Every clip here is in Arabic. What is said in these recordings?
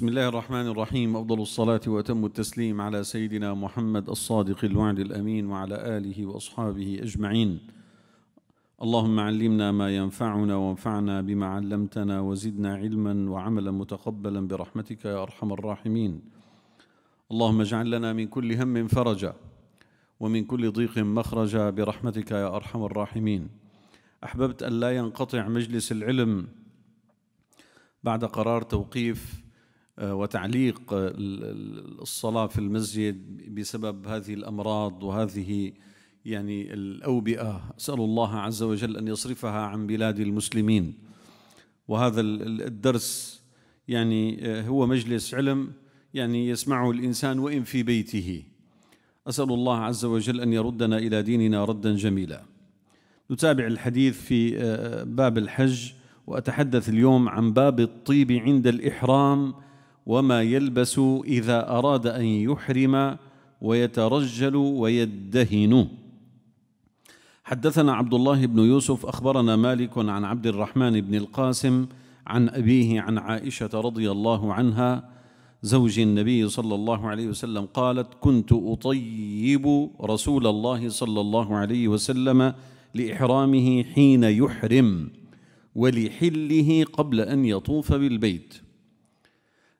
بسم الله الرحمن الرحيم أفضل الصلاة وأتم التسليم على سيدنا محمد الصادق الوعد الأمين وعلى آله وأصحابه أجمعين اللهم علمنا ما ينفعنا وانفعنا بما علمتنا وزدنا علما وعملا متقبلا برحمتك يا أرحم الراحمين اللهم اجعل لنا من كل هم فرجا ومن كل ضيق مخرجا برحمتك يا أرحم الراحمين أحببت أن لا ينقطع مجلس العلم بعد قرار توقيف آه، وتعليق آه، الصلاة في المسجد بسبب هذه الأمراض وهذه يعني الأوبئة أسأل الله عز وجل أن يصرفها عن بلاد المسلمين وهذا الدرس يعني آه، هو مجلس علم يعني يسمعه الإنسان وإن في بيته أسأل الله عز وجل أن يردنا إلى ديننا ردا جميلا نتابع الحديث في باب الحج وأتحدث اليوم عن باب الطيب عند الإحرام وما يلبس اذا اراد ان يحرم ويترجل ويدهن حدثنا عبد الله بن يوسف اخبرنا مالك عن عبد الرحمن بن القاسم عن ابيه عن عائشه رضي الله عنها زوج النبي صلى الله عليه وسلم قالت كنت اطيب رسول الله صلى الله عليه وسلم لاحرامه حين يحرم ولحله قبل ان يطوف بالبيت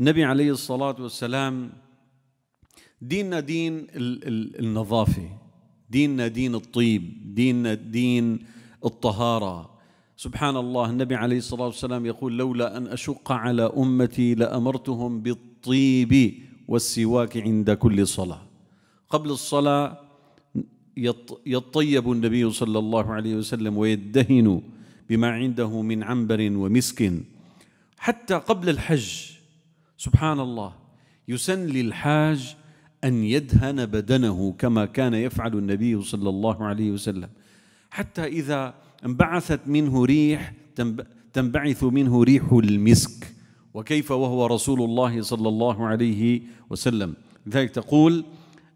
النبي عليه الصلاة والسلام ديننا دين النظافة ديننا دين الطيب ديننا دين الطهارة سبحان الله النبي عليه الصلاة والسلام يقول لولا أن أشق على أمتي لأمرتهم بالطيب والسواك عند كل صلاة قبل الصلاة يطيب النبي صلى الله عليه وسلم ويدهن بما عنده من عنبر ومسك حتى قبل الحج سبحان الله يسن للحاج أن يدهن بدنه كما كان يفعل النبي صلى الله عليه وسلم حتى إذا انبعثت منه ريح تنبعث منه ريح المسك وكيف وهو رسول الله صلى الله عليه وسلم لذلك تقول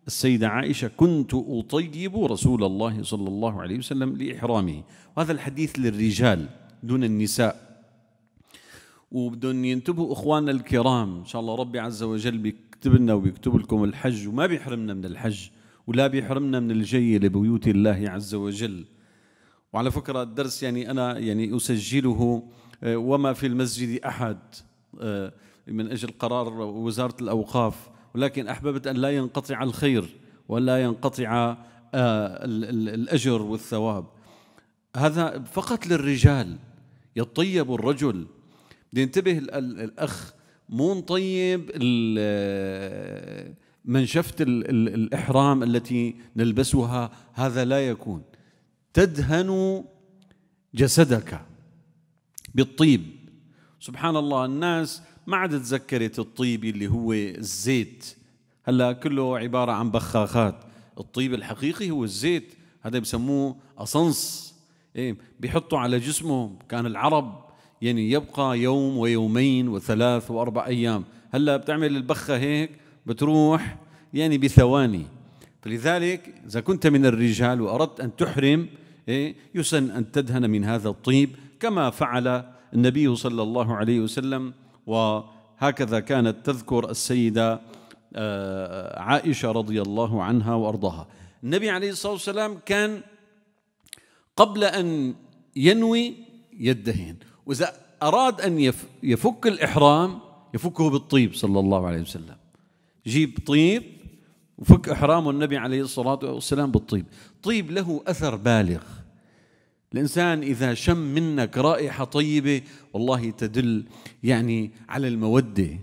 السيدة عائشة كنت أطيب رسول الله صلى الله عليه وسلم لإحرامه وهذا الحديث للرجال دون النساء وبدهم ينتبهوا اخواننا الكرام ان شاء الله ربي عز وجل بيكتب لنا وبيكتب لكم الحج وما بيحرمنا من الحج ولا بيحرمنا من الجي لبيوت الله عز وجل وعلى فكره الدرس يعني انا يعني اسجله آه، وما في المسجد احد آه، من اجل قرار وزاره الاوقاف ولكن احببت ان لا ينقطع الخير ولا ينقطع آه، الاجر والثواب هذا فقط للرجال يطيب الرجل بدي ينتبه الاخ مو مطيب منشفة الإحرام التي نلبسها هذا لا يكون تدهن جسدك بالطيب سبحان الله الناس ما عاد تذكرت الطيب اللي هو الزيت هلا كله عبارة عن بخاخات الطيب الحقيقي هو الزيت هذا بسموه أصنص إيه بيحطوا على جسمه كان العرب يعني يبقى يوم ويومين وثلاث واربع ايام هلا بتعمل البخه هيك بتروح يعني بثواني فلذلك اذا كنت من الرجال واردت ان تحرم يسن إيه، ان تدهن من هذا الطيب كما فعل النبي صلى الله عليه وسلم وهكذا كانت تذكر السيده آه، عائشه رضي الله عنها وارضاها النبي عليه الصلاه والسلام كان قبل ان ينوي يدهن وإذا أراد أن يفك الإحرام يفكه بالطيب صلى الله عليه وسلم جيب طيب وفك إحرامه النبي عليه الصلاة والسلام بالطيب طيب له أثر بالغ الإنسان إذا شم منك رائحة طيبة والله تدل يعني على المودة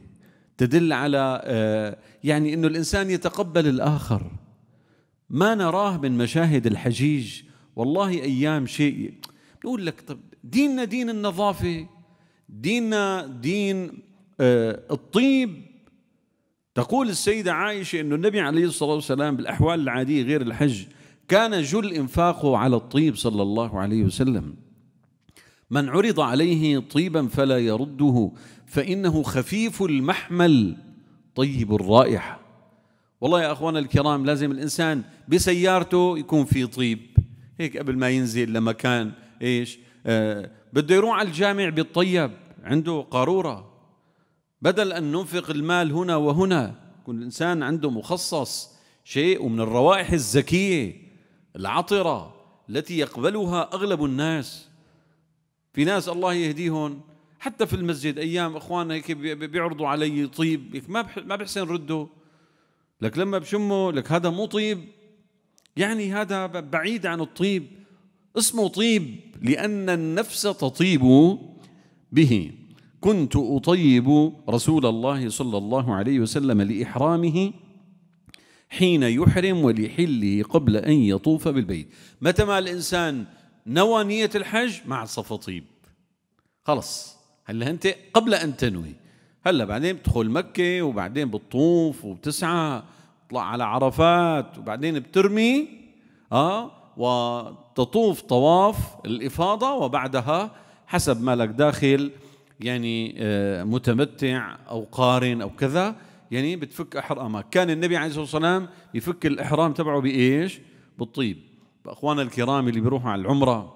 تدل على آه، يعني أنه الإنسان يتقبل الآخر ما نراه من مشاهد الحجيج والله أيام شيء نقول لك طب ديننا دين النظافه ديننا دين آه، الطيب تقول السيدة عائشة أن النبي عليه الصلاة والسلام بالأحوال العادية غير الحج كان جل إنفاقه على الطيب صلى الله عليه وسلم من عرض عليه طيبا فلا يرده فإنه خفيف المحمل طيب الرائحة والله يا أخوانا الكرام لازم الإنسان بسيارته يكون في طيب هيك قبل ما ينزل لمكان إيش آه، بده يروح على الجامع بيتطيب عنده قاروره بدل ان ننفق المال هنا وهنا كل انسان عنده مخصص شيء ومن الروائح الزكيه العطره التي يقبلها اغلب الناس في ناس الله يهديهم حتى في المسجد ايام اخواننا هيك بيعرضوا علي طيب ما ما بحسن رده لك لما بشمه لك هذا مو طيب يعني هذا بعيد عن الطيب اسمه طيب لأن النفس تطيب به كنت أطيب رسول الله صلى الله عليه وسلم لإحرامه حين يحرم ولحله قبل أن يطوف بالبيت متى ما الإنسان نوى نية الحج مع صف طيب خلص هلا أنت قبل أن تنوي هلا بعدين بتدخل مكة وبعدين بتطوف وبتسعى تطلع على عرفات وبعدين بترمي اه وتطوف طواف الإفاضة وبعدها حسب ما لك داخل يعني آه، متمتع أو قارن أو كذا يعني بتفك إحرامك كان النبي عليه الصلاة والسلام يفك الإحرام تبعه بإيش بالطيب فأخوانا الكرام اللي بيروحوا على العمرة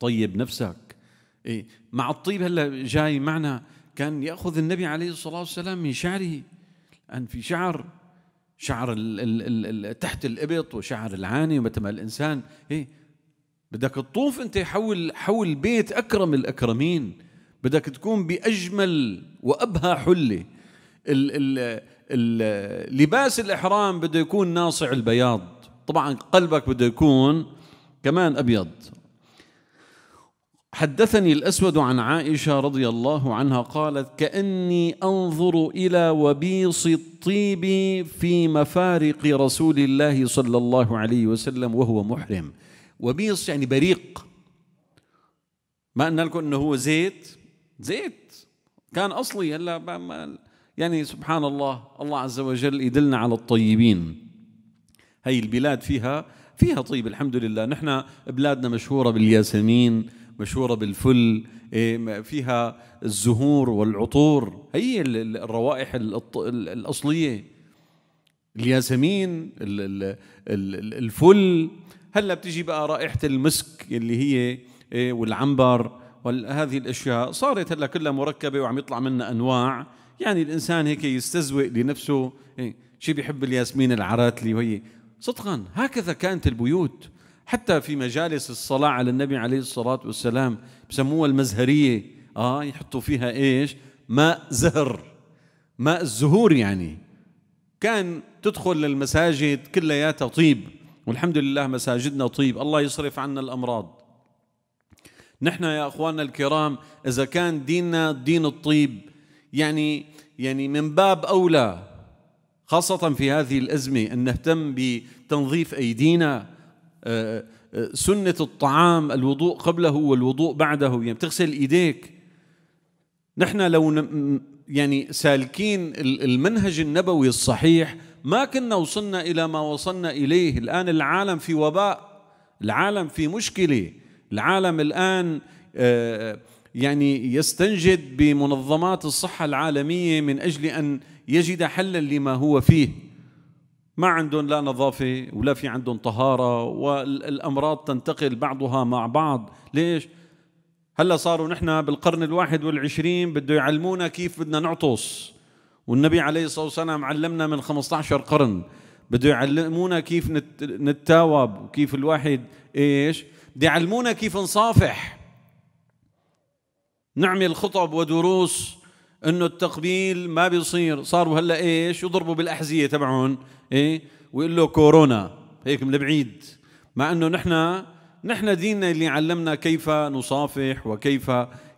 طيب نفسك إيه مع الطيب هلا جاي معنا كان يأخذ النبي عليه الصلاة والسلام من شعره أن في شعر شعر ال ال الـ تحت الإبط وشعر العاني ومتى ما الإنسان إيه بدك تطوف أنت حول حول بيت أكرم الأكرمين بدك تكون بأجمل وأبهى حلة ال ال ال لباس الإحرام بده يكون ناصع البياض طبعا قلبك بده يكون كمان أبيض حدثني الاسود عن عائشه رضي الله عنها قالت كاني انظر الى وبيص الطيب في مفارق رسول الله صلى الله عليه وسلم وهو محرم وبيص يعني بريق ما قلنا لكم انه هو زيت زيت كان اصلي هلا يعني سبحان الله الله عز وجل يدلنا على الطيبين هي البلاد فيها فيها طيب الحمد لله نحن بلادنا مشهوره بالياسمين مشهورة بالفل إيه، فيها الزهور والعطور هي الروائح الأصلية الياسمين الفل هلا بتجي بقى رائحة المسك اللي هي إيه، والعنبر وهذه الأشياء صارت هلا كلها مركبة وعم يطلع منها أنواع يعني الإنسان هيك يستزوق لنفسه إيه، شي بيحب الياسمين العراتلي وهي صدقا هكذا كانت البيوت حتى في مجالس الصلاة على النبي عليه الصلاة والسلام بسموها المزهرية آه يحطوا فيها إيش ماء زهر ماء الزهور يعني كان تدخل للمساجد كلياتها طيب والحمد لله مساجدنا طيب الله يصرف عنا الأمراض نحن يا أخواننا الكرام إذا كان ديننا دين الطيب يعني يعني من باب أولى خاصة في هذه الأزمة أن نهتم بتنظيف أيدينا آه، آه، سنة الطعام الوضوء قبله والوضوء بعده يعني بتغسل إيديك نحن لو يعني سالكين المنهج النبوي الصحيح ما كنا وصلنا إلى ما وصلنا إليه الآن العالم في وباء العالم في مشكلة العالم الآن آه، يعني يستنجد بمنظمات الصحة العالمية من أجل أن يجد حلا لما هو فيه ما عندهم لا نظافة ولا في عندهم طهارة والأمراض تنتقل بعضها مع بعض ليش؟ هلا صاروا نحن بالقرن الواحد والعشرين بده يعلمونا كيف بدنا نعطس والنبي عليه الصلاة والسلام علمنا من 15 قرن بده يعلمونا كيف نتاوب وكيف الواحد ايش بده يعلمونا كيف نصافح نعمل خطب ودروس انه التقبيل ما بيصير صاروا هلا ايش يضربوا بالاحذيه تبعهم ايه ويقول له كورونا هيك من البعيد مع انه نحن نحن ديننا اللي علمنا كيف نصافح وكيف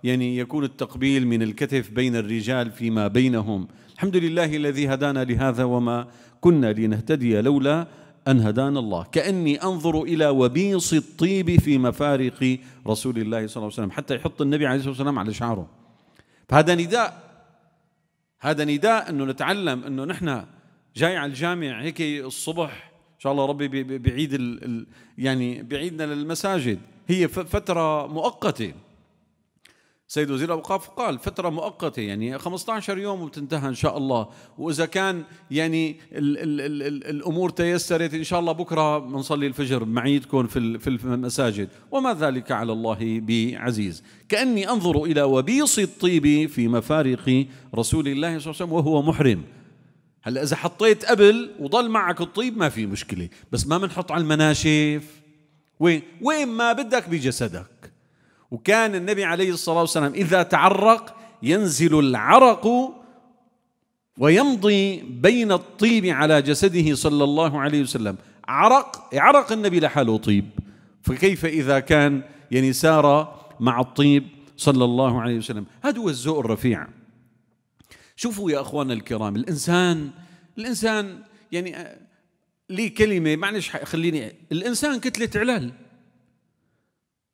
يعني يكون التقبيل من الكتف بين الرجال فيما بينهم الحمد لله الذي هدانا لهذا وما كنا لنهتدي لولا أن هدانا الله كأني أنظر إلى وبيص الطيب في مفارق رسول الله صلى الله عليه وسلم حتى يحط النبي عليه الصلاة والسلام على شعره فهذا نداء هذا نداء انه نتعلم انه نحن جاي على الجامع هيك الصبح ان شاء الله ربي بيعيد يعني بيعيدنا للمساجد هي فتره مؤقته سيد وزير الاوقاف قال فتره مؤقته يعني 15 يوم وبتنتهى ان شاء الله واذا كان يعني الـ الـ الـ الـ الامور تيسرت ان شاء الله بكره بنصلي الفجر معيدكم في في المساجد وما ذلك على الله بعزيز كاني انظر الى وبيص الطيب في مفارق رسول الله صلى الله عليه وسلم وهو محرم هلا اذا حطيت قبل وضل معك الطيب ما في مشكله بس ما بنحط على المناشف وين وين ما بدك بجسدك وكان النبي عليه الصلاة والسلام إذا تعرق ينزل العرق ويمضي بين الطيب على جسده صلى الله عليه وسلم عرق عرق النبي لحاله طيب فكيف إذا كان يعني سار مع الطيب صلى الله عليه وسلم هذا هو الذوق الرفيع شوفوا يا أخوانا الكرام الإنسان الإنسان يعني لي كلمة معلش خليني الإنسان كتلة علال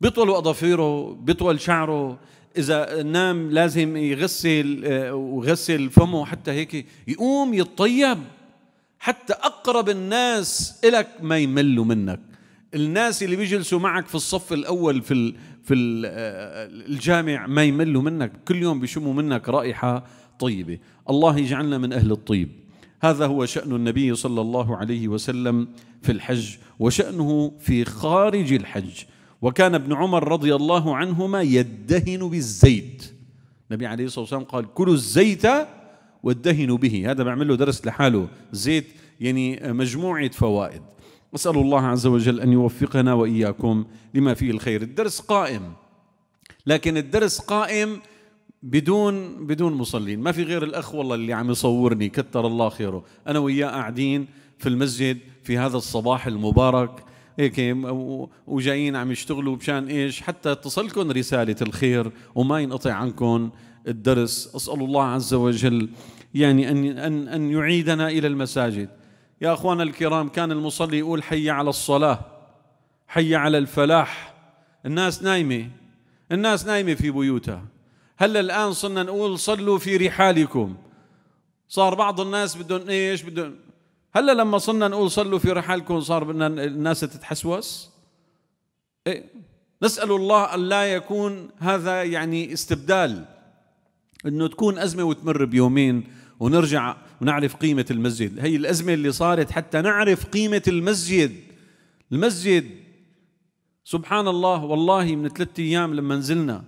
بيطولوا اظافيره بيطول شعره اذا نام لازم يغسل ويغسل آه، فمه حتى هيك يقوم يتطيب حتى اقرب الناس الك ما يملوا منك الناس اللي بيجلسوا معك في الصف الاول في في آه، الجامع ما يملوا منك كل يوم بيشموا منك رائحه طيبه الله يجعلنا من اهل الطيب هذا هو شان النبي صلى الله عليه وسلم في الحج وشانه في خارج الحج وكان ابن عمر رضي الله عنهما يدهن بالزيت النبي عليه الصلاة والسلام قال كلوا الزيت وادهنوا به هذا بعمل له درس لحاله زيت يعني مجموعة فوائد أسأل الله عز وجل أن يوفقنا وإياكم لما فيه الخير الدرس قائم لكن الدرس قائم بدون بدون مصلين ما في غير الأخ والله اللي عم يصورني كتر الله خيره أنا وياه قاعدين في المسجد في هذا الصباح المبارك هيك وجايين عم يشتغلوا مشان ايش حتى تصلكم رساله الخير وما ينقطع عنكم الدرس اسال الله عز وجل يعني ان ان ان يعيدنا الى المساجد يا اخوانا الكرام كان المصلي يقول حي على الصلاه حي على الفلاح الناس نايمه الناس نايمه في بيوتها هلا الان صرنا نقول صلوا في رحالكم صار بعض الناس بدهم ايش بدهم هلا لما صرنا نقول صلوا في رحالكم صار بدنا الناس تتحسوس إيه؟ نسأل الله ان لا يكون هذا يعني استبدال انه تكون ازمه وتمر بيومين ونرجع ونعرف قيمه المسجد هي الازمه اللي صارت حتى نعرف قيمه المسجد المسجد سبحان الله والله من ثلاثة ايام لما نزلنا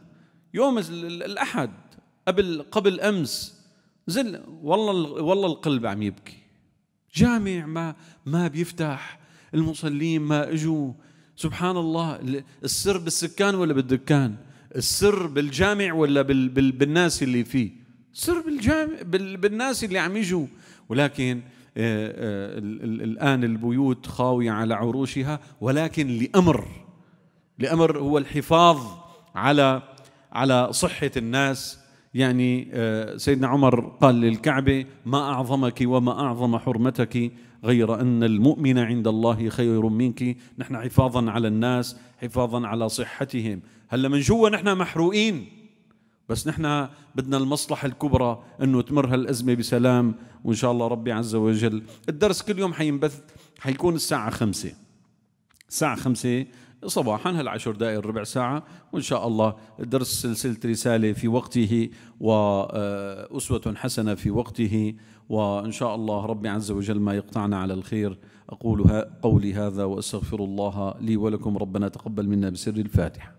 يوم الاحد قبل قبل امس نزل والله والله القلب عم يبكي جامع ما ما بيفتح المصلين ما اجوا سبحان الله السر بالسكان ولا بالدكان السر بالجامع ولا بال بال بالناس اللي فيه سر بالجامع بال بالناس اللي عم يجوا ولكن آه، آه، الآن البيوت خاوية على عروشها ولكن لأمر لأمر هو الحفاظ على على صحة الناس يعني آه، سيدنا عمر قال للكعبة ما أعظمك وما أعظم حرمتك غير أن المؤمن عند الله خير منك نحن حفاظا على الناس حفاظا على صحتهم هلا من جوا نحن محروقين بس نحن بدنا المصلحة الكبرى أنه تمر هالأزمة بسلام وإن شاء الله ربي عز وجل الدرس كل يوم حينبث حيكون الساعة خمسة الساعة خمسة صباحا هالعشر دقائق ربع ساعة وإن شاء الله درس سلسلة رسالة في وقته وأسوة حسنة في وقته وإن شاء الله ربي عز وجل ما يقطعنا على الخير أقول قولي هذا وأستغفر الله لي ولكم ربنا تقبل منا بسر الفاتحة